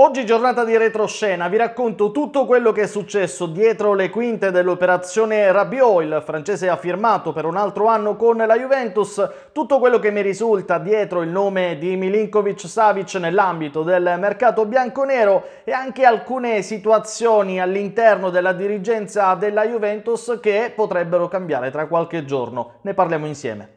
Oggi giornata di retroscena, vi racconto tutto quello che è successo dietro le quinte dell'operazione Rabiot, il francese ha firmato per un altro anno con la Juventus, tutto quello che mi risulta dietro il nome di Milinkovic Savic nell'ambito del mercato bianconero e anche alcune situazioni all'interno della dirigenza della Juventus che potrebbero cambiare tra qualche giorno. Ne parliamo insieme.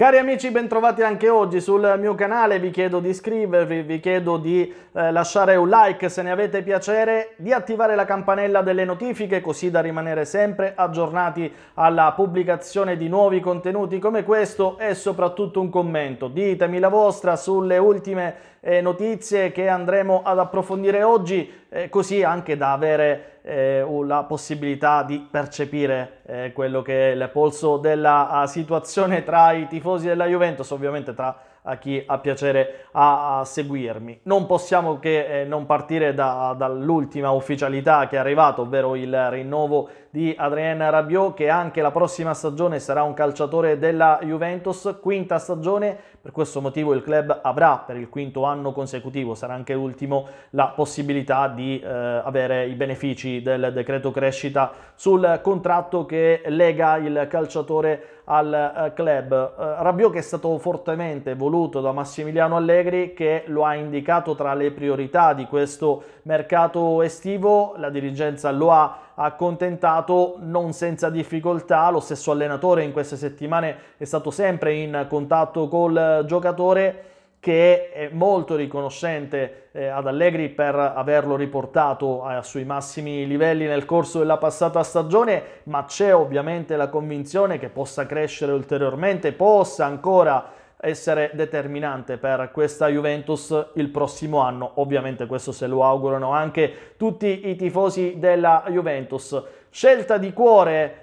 Cari amici, bentrovati anche oggi sul mio canale, vi chiedo di iscrivervi, vi chiedo di eh, lasciare un like se ne avete piacere, di attivare la campanella delle notifiche così da rimanere sempre aggiornati alla pubblicazione di nuovi contenuti come questo e soprattutto un commento. Ditemi la vostra sulle ultime eh, notizie che andremo ad approfondire oggi, eh, così anche da avere eh, o la possibilità di percepire eh, quello che è il polso della eh, situazione tra i tifosi della Juventus, ovviamente tra a chi ha piacere a, a seguirmi. Non possiamo che eh, non partire da, dall'ultima ufficialità che è arrivata, ovvero il rinnovo di Adrien Rabiot, che anche la prossima stagione sarà un calciatore della Juventus, quinta stagione, per questo motivo il club avrà per il quinto anno consecutivo, sarà anche l'ultimo, la possibilità di eh, avere i benefici del decreto crescita sul contratto che lega il calciatore al eh, club. Eh, Rabiot che è stato fortemente voluto voluto da Massimiliano Allegri che lo ha indicato tra le priorità di questo mercato estivo, la dirigenza lo ha accontentato non senza difficoltà, lo stesso allenatore in queste settimane è stato sempre in contatto col giocatore che è molto riconoscente eh, ad Allegri per averlo riportato ai eh, suoi massimi livelli nel corso della passata stagione, ma c'è ovviamente la convinzione che possa crescere ulteriormente, possa ancora essere determinante per questa Juventus il prossimo anno. Ovviamente questo se lo augurano anche tutti i tifosi della Juventus. Scelta di cuore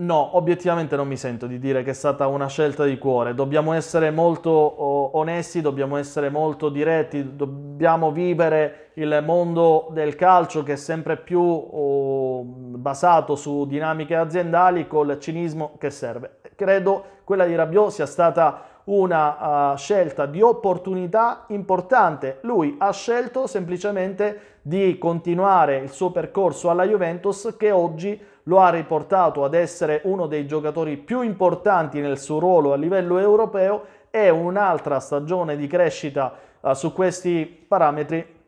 No, obiettivamente non mi sento di dire che è stata una scelta di cuore. Dobbiamo essere molto onesti, dobbiamo essere molto diretti, dobbiamo vivere il mondo del calcio che è sempre più basato su dinamiche aziendali col cinismo che serve Credo quella di Rabiot sia stata una uh, scelta di opportunità importante. Lui ha scelto semplicemente di continuare il suo percorso alla Juventus che oggi lo ha riportato ad essere uno dei giocatori più importanti nel suo ruolo a livello europeo e un'altra stagione di crescita uh, su questi parametri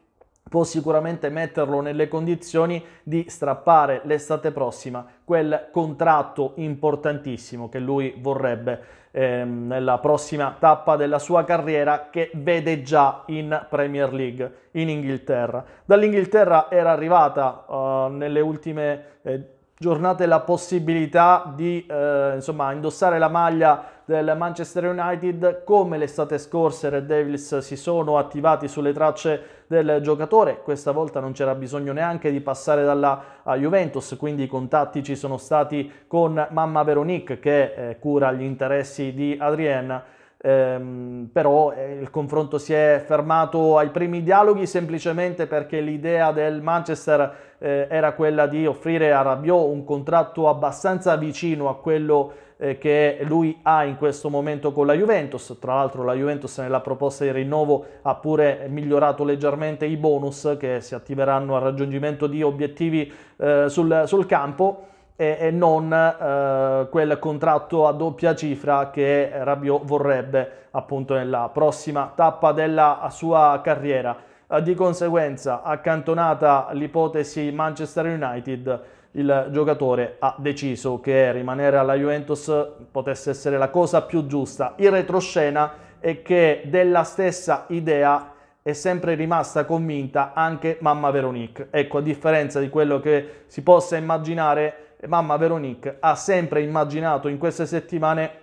può sicuramente metterlo nelle condizioni di strappare l'estate prossima quel contratto importantissimo che lui vorrebbe ehm, nella prossima tappa della sua carriera che vede già in Premier League in Inghilterra. Dall'Inghilterra era arrivata uh, nelle ultime eh, giornate la possibilità di eh, insomma, indossare la maglia del Manchester United come l'estate scorsa Red Devils si sono attivati sulle tracce del giocatore questa volta non c'era bisogno neanche di passare dalla Juventus quindi i contatti ci sono stati con mamma Veronique che eh, cura gli interessi di Adrienne ehm, però eh, il confronto si è fermato ai primi dialoghi semplicemente perché l'idea del Manchester eh, era quella di offrire a Rabiot un contratto abbastanza vicino a quello eh, che lui ha in questo momento con la Juventus. Tra l'altro la Juventus nella proposta di rinnovo ha pure migliorato leggermente i bonus che si attiveranno al raggiungimento di obiettivi eh, sul, sul campo e, non eh, quel contratto a doppia cifra che Rabiot vorrebbe appunto nella prossima tappa della sua carriera. Eh, di conseguenza accantonata l'ipotesi Manchester United il giocatore ha deciso che rimanere alla Juventus potesse essere la cosa più giusta. In retroscena è che della stessa idea è sempre rimasta convinta anche mamma Veronique. Ecco, a differenza di quello che si possa immaginare, mamma Veronique ha sempre immaginato in queste settimane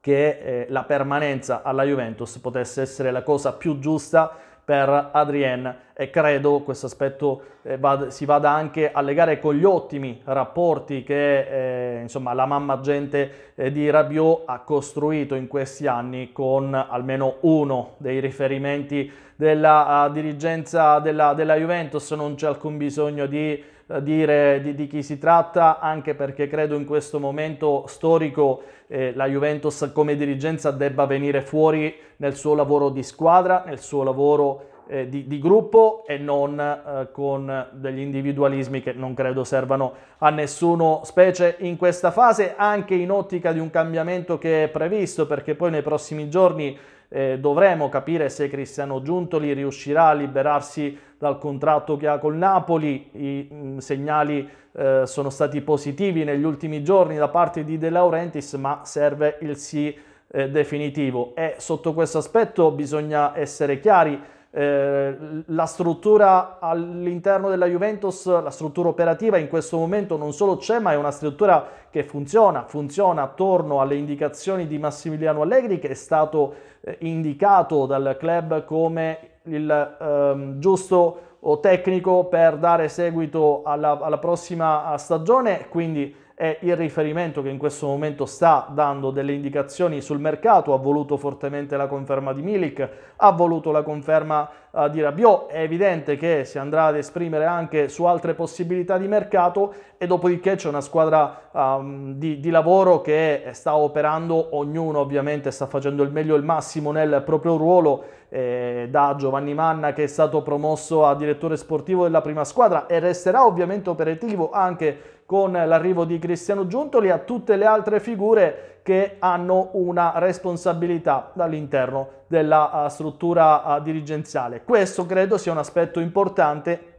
che eh, la permanenza alla Juventus potesse essere la cosa più giusta per Adrien e credo questo aspetto eh, vada, si vada anche a legare con gli ottimi rapporti che eh, insomma, la mamma gente eh, di Rabiot ha costruito in questi anni con almeno uno dei riferimenti della uh, dirigenza della, della Juventus, non c'è alcun bisogno di dire di, di, chi si tratta, anche perché credo in questo momento storico eh, la Juventus come dirigenza debba venire fuori nel suo lavoro di squadra, nel suo lavoro eh, di, di, gruppo e non eh, con degli individualismi che non credo servano a nessuno, specie in questa fase, anche in ottica di un cambiamento che è previsto, perché poi nei prossimi giorni eh, dovremo capire se Cristiano Giuntoli riuscirà a liberarsi dal contratto che ha col Napoli, i mh, mm, segnali eh, sono stati positivi negli ultimi giorni da parte di De Laurentiis, ma serve il sì eh, definitivo e sotto questo aspetto bisogna essere chiari eh, la struttura all'interno della Juventus, la struttura operativa in questo momento non solo c'è, ma è una struttura che funziona, funziona attorno alle indicazioni di Massimiliano Allegri che è stato eh, indicato dal club come il ehm, giusto tecnico per dare seguito alla, alla prossima stagione, quindi è il riferimento che in questo momento sta dando delle indicazioni sul mercato, ha voluto fortemente la conferma di Milik, ha voluto la conferma uh, di Rabiot, è evidente che si andrà ad esprimere anche su altre possibilità di mercato e dopodiché c'è una squadra um, di, di lavoro che sta operando, ognuno ovviamente sta facendo il meglio e il massimo nel proprio ruolo, eh, da Giovanni Manna che è stato promosso a direttore sportivo della prima squadra e resterà ovviamente operativo anche con l'arrivo di Cristiano Giuntoli a tutte le altre figure che hanno una responsabilità dall'interno della eh, struttura eh, dirigenziale. Questo credo sia un aspetto importante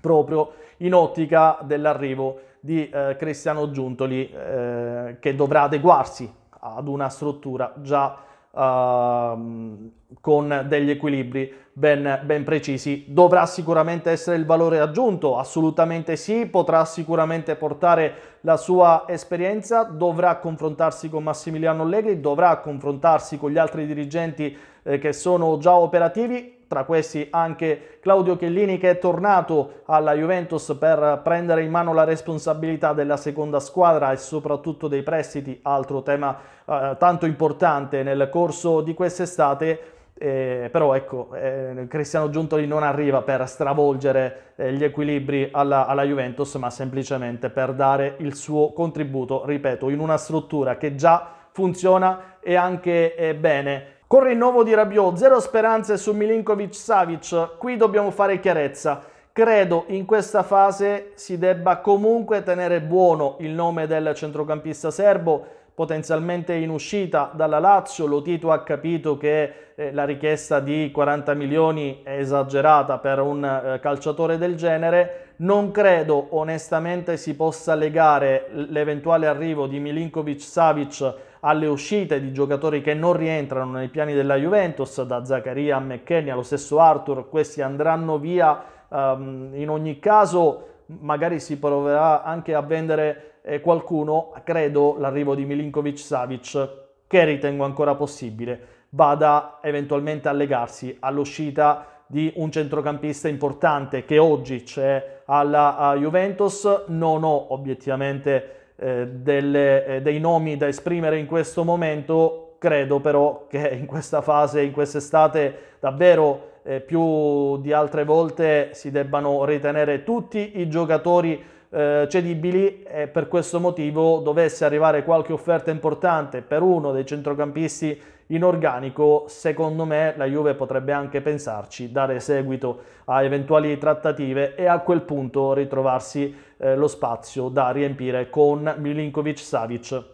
proprio in ottica dell'arrivo di eh, Cristiano Giuntoli eh, che dovrà adeguarsi ad una struttura già uh, con degli equilibri ben, ben, precisi. Dovrà sicuramente essere il valore aggiunto, assolutamente sì, potrà sicuramente portare la sua esperienza, dovrà confrontarsi con Massimiliano Allegri, dovrà confrontarsi con gli altri dirigenti eh, che sono già operativi tra questi anche Claudio Chiellini che è tornato alla Juventus per prendere in mano la responsabilità della seconda squadra e soprattutto dei prestiti, altro tema eh, tanto importante nel corso di quest'estate. Eh, però ecco, eh, Cristiano Giuntoli non arriva per stravolgere eh, gli equilibri alla, alla, Juventus, ma semplicemente per dare il suo contributo, ripeto, in una struttura che già funziona e anche eh, bene con rinnovo di Rabiot, zero speranze su Milinkovic-Savic, qui dobbiamo fare chiarezza. Credo in questa fase si debba comunque tenere buono il nome del centrocampista serbo, potenzialmente in uscita dalla Lazio. Lotito ha capito che eh, la richiesta di 40 milioni è esagerata per un eh, calciatore del genere. Non credo onestamente si possa legare l'eventuale arrivo di Milinkovic-Savic alle uscite di giocatori che non rientrano nei piani della Juventus, da Zaccaria a McKenny allo stesso Arthur, questi andranno via um, in ogni caso, magari si proverà anche a vendere eh, qualcuno, credo l'arrivo di Milinkovic Savic, che ritengo ancora possibile, vada eventualmente a legarsi all'uscita di un centrocampista importante che oggi c'è alla Juventus. Non ho obiettivamente eh, delle, eh, dei nomi da esprimere in questo momento, credo però che in questa fase, in quest'estate, davvero eh, più di altre volte si debbano ritenere tutti i giocatori eh, cedibili e per questo motivo dovesse arrivare qualche offerta importante per uno dei centrocampisti in organico secondo me la Juve potrebbe anche pensarci, dare seguito a eventuali trattative e a quel punto ritrovarsi eh, lo spazio da riempire con Milinkovic Savic,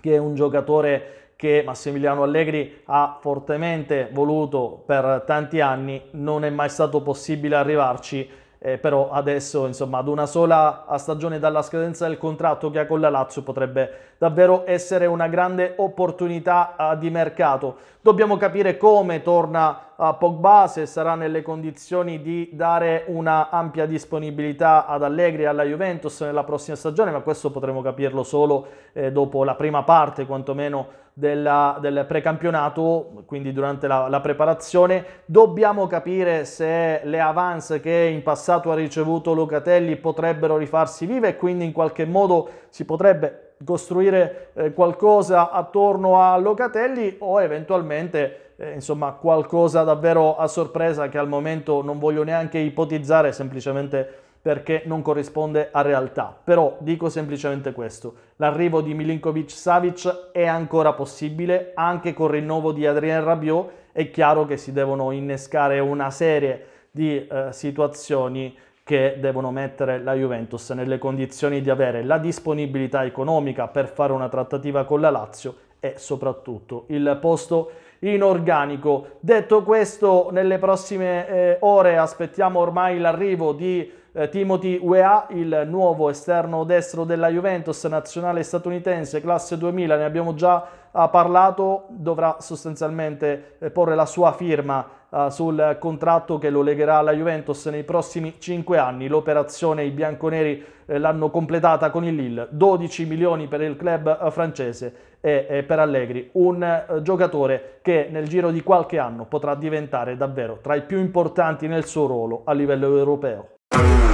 che è un giocatore che Massimiliano Allegri ha fortemente voluto per tanti anni, non è mai stato possibile arrivarci eh, però adesso insomma ad una sola stagione dalla scadenza del contratto che ha con la Lazio potrebbe davvero essere una grande opportunità eh, di mercato. Dobbiamo capire come torna a eh, Pogba, se sarà nelle condizioni di dare una ampia disponibilità ad Allegri e alla Juventus nella prossima stagione, ma questo potremo capirlo solo eh, dopo la prima parte quantomeno della, del precampionato, quindi durante la, la, preparazione. Dobbiamo capire se le avance che in passato ha ricevuto Locatelli potrebbero rifarsi vive e quindi in qualche modo si potrebbe costruire eh, qualcosa attorno a Locatelli o eventualmente eh, insomma qualcosa davvero a sorpresa che al momento non voglio neanche ipotizzare semplicemente perché non corrisponde a realtà. Però dico semplicemente questo, l'arrivo di Milinkovic-Savic è ancora possibile, anche con il rinnovo di Adrien Rabiot è chiaro che si devono innescare una serie di eh, situazioni che devono mettere la Juventus nelle condizioni di avere la disponibilità economica per fare una trattativa con la Lazio e soprattutto il posto in organico. Detto questo, nelle prossime eh, ore aspettiamo ormai l'arrivo di eh, Timothy Weah, il nuovo esterno destro della Juventus, nazionale statunitense, classe 2000, ne abbiamo già eh, parlato, dovrà sostanzialmente eh, porre la sua firma sul contratto che lo legherà alla Juventus nei prossimi 5 anni. L'operazione i bianconeri l'hanno completata con il Lille, 12 milioni per il club francese e per Allegri, un giocatore che nel giro di qualche anno potrà diventare davvero tra i più importanti nel suo ruolo a livello europeo. you